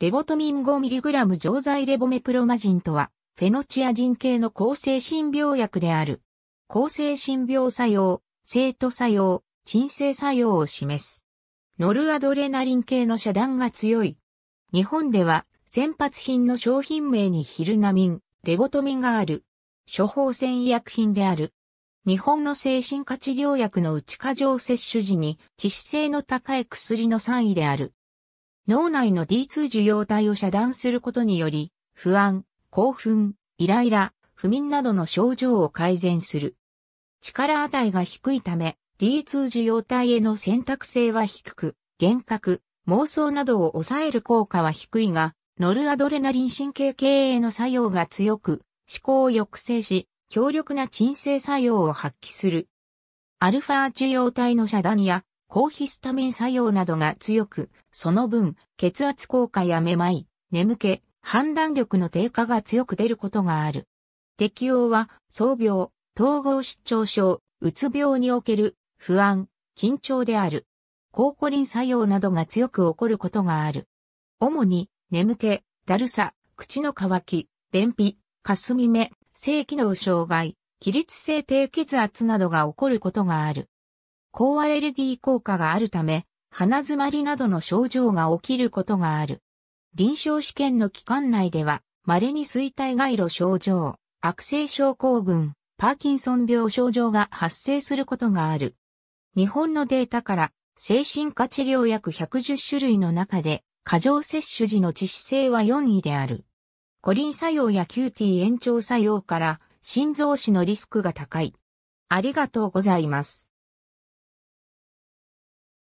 レボトミン 5mg 錠剤レボメプロマジンとは、フェノチアジン系の抗精神病薬である。抗精神病作用、生徒作用、鎮静作用を示す。ノルアドレナリン系の遮断が強い。日本では、先発品の商品名にヒルナミン、レボトミンがある。処方箋医薬品である。日本の精神科治療薬の内過剰摂取時に致死性の高い薬の3位である。脳内の D2 受容体を遮断することにより、不安、興奮、イライラ、不眠などの症状を改善する。力値が低いため、D2 受容体への選択性は低く、幻覚、妄想などを抑える効果は低いが、ノルアドレナリン神経系への作用が強く、思考を抑制し、強力な鎮静作用を発揮する。アルファ受容体の遮断や抗ヒスタミン作用などが強く、その分、血圧効果やめまい、眠気、判断力の低下が強く出ることがある。適用は、創病、統合失調症、うつ病における不安、緊張である。抗コリン作用などが強く起こることがある。主に、眠気、だるさ、口の渇き、便秘、かすみ目、性機能障害、起立性低血圧などが起こることがある。高アレルギー効果があるため、鼻詰まりなどの症状が起きることがある。臨床試験の期間内では、稀に衰退外路症状、悪性症候群、パーキンソン病症状が発生することがある。日本のデータから、精神科治療薬110種類の中で、過剰摂取時の致死性は4位である。コリン作用やキューティー延長作用から、心臓死のリスクが高い。ありがとうございます。